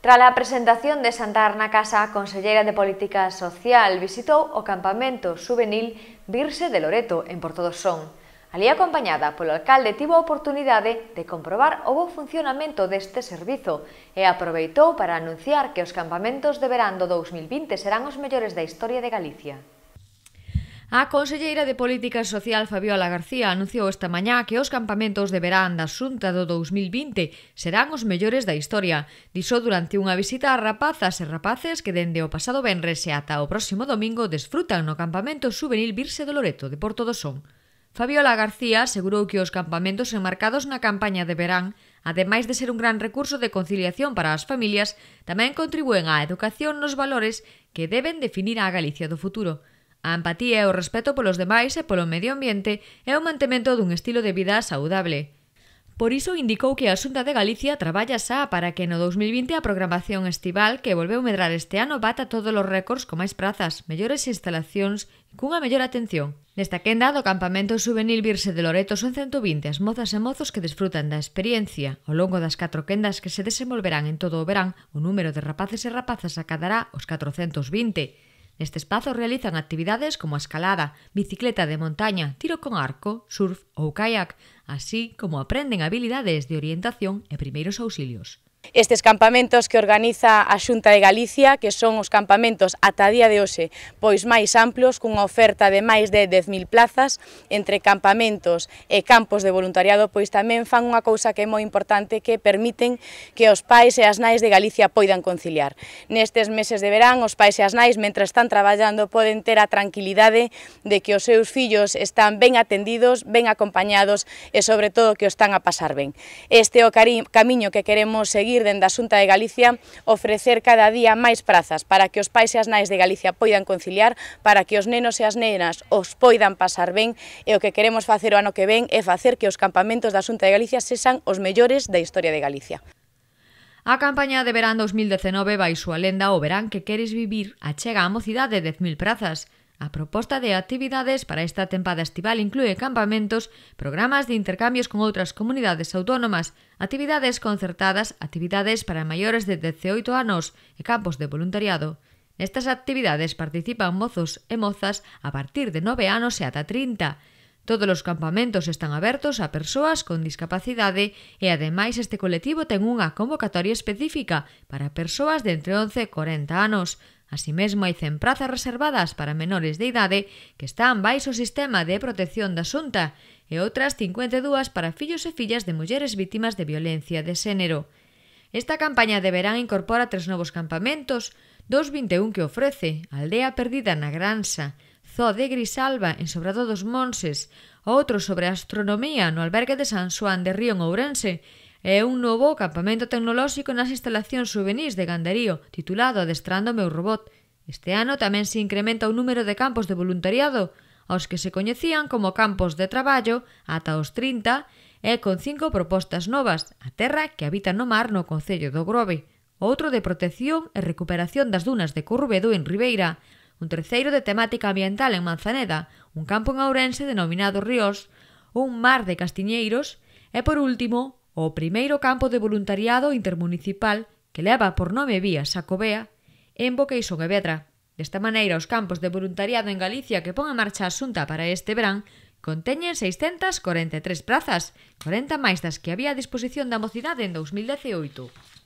Tras a presentación de Santar na Casa, a Conselleira de Política Social visitou o campamento juvenil Virse de Loreto, en Porto do Son. Ali acompañada polo alcalde tivo a oportunidade de comprobar o bo funcionamento deste servizo e aproveitou para anunciar que os campamentos de verán do 2020 serán os mellores da historia de Galicia. A conselleira de Política Social Fabiola García anunciou esta mañá que os campamentos de verán da Xunta do 2020 serán os mellores da historia. Dixo durante unha visita a rapazas e rapaces que dende o pasado venres e ata o próximo domingo desfrutan no campamento juvenil Virse do Loreto de Porto do Son. Fabiola García asegurou que os campamentos enmarcados na campaña de verán ademais de ser un gran recurso de conciliación para as familias, tamén contribúen á educación nos valores que deben definir a Galicia do futuro. A empatía e o respeto polos demais e polo medio ambiente é o mantemento dun estilo de vida saudable. Por iso indicou que a Xunta de Galicia traballa xa para que no 2020 a programación estival que volveu medrar este ano bata todos os récords con máis prazas, mellores instalacións e cunha mellor atención. Nesta quenda do campamento juvenil Virse de Loreto son 120 as mozas e mozos que desfrutan da experiencia. Ao longo das catro quendas que se desenvolverán en todo o verán, o número de rapaces e rapazas acadará os 420. Neste espazo realizan actividades como escalada, bicicleta de montaña, tiro con arco, surf ou kayak, así como aprenden habilidades de orientación e primeiros auxilios. Estes campamentos que organiza a Xunta de Galicia, que son os campamentos ata día de hoxe pois máis amplos, cunha oferta de máis de 10.000 plazas, entre campamentos e campos de voluntariado, pois tamén fan unha cousa que é moi importante que permiten que os pais e as nais de Galicia poidan conciliar. Nestes meses de verán, os pais e as nais, mentre están traballando, poden ter a tranquilidade de que os seus fillos están ben atendidos, ben acompañados e, sobre todo, que o están a pasar ben. Este é o camiño que queremos seguir conseguir dende a Xunta de Galicia ofrecer cada día máis prazas para que os pais e as nais de Galicia poidan conciliar, para que os nenos e as nenas os poidan pasar ben e o que queremos facer o ano que ven é facer que os campamentos da Xunta de Galicia sexan os mellores da historia de Galicia. A campaña de verán 2019 vai súa lenda o verán que queres vivir achega a mocidade 10.000 prazas. A proposta de actividades para esta tempada estival inclúe campamentos, programas de intercambios con outras comunidades autónomas, actividades concertadas, actividades para maiores de 18 anos e campos de voluntariado. Nestas actividades participan mozos e mozas a partir de 9 anos e ata 30 Todos os campamentos están abertos a persoas con discapacidade e ademais este colectivo ten unha convocatoria específica para persoas de entre 11 e 40 anos. Así mesmo hai 100 prazas reservadas para menores de idade que están baixo o sistema de protección da xunta e outras 52 para fillos e fillas de mulleres vítimas de violencia de xénero. Esta campaña de verán incorpora tres novos campamentos, dos 21 que ofrece, Aldea Perdida na Gransa, Zo de Grisalba en Sobrado dos Monses, outro sobre astronomía no albergue de San Suán de Río en Ourense e un novo campamento tecnolóxico nas instalacións souvenirs de Gandarío titulado Adestrando o meu robot. Este ano tamén se incrementa o número de campos de voluntariado aos que se coñecían como campos de traballo ata os 30 e con cinco propostas novas a terra que habita no mar no Concello do Grove, outro de protección e recuperación das dunas de Corrubedo en Ribeira, un terceiro de temática ambiental en Manzaneda, un campo en Ourense denominado Ríos, un mar de castiñeiros e, por último, o primeiro campo de voluntariado intermunicipal que leva por nome Vía Sacobea en Boqueixón e Vedra. Desta maneira, os campos de voluntariado en Galicia que pon en marcha a Xunta para este verán conteñen 643 prazas, 40 máis das que había a disposición da mocidade en 2018.